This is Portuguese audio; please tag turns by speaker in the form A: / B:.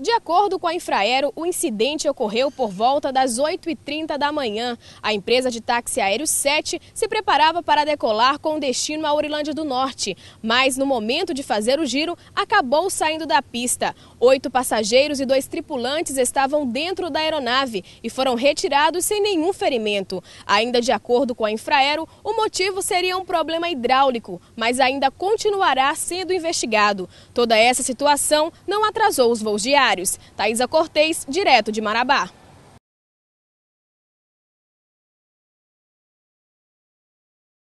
A: De acordo com a Infraero, o incidente ocorreu por volta das 8h30 da manhã. A empresa de táxi aéreo 7 se preparava para decolar com destino à Urilândia do Norte, mas no momento de fazer o giro, acabou saindo da pista. Oito passageiros e dois tripulantes estavam dentro da aeronave e foram retirados sem nenhum ferimento. Ainda de acordo com a Infraero, o motivo seria um problema hidráulico, mas ainda continuará sendo investigado. Toda essa situação não atrasou os voos diários horários. Thaisa Cortez, direto de Marabá.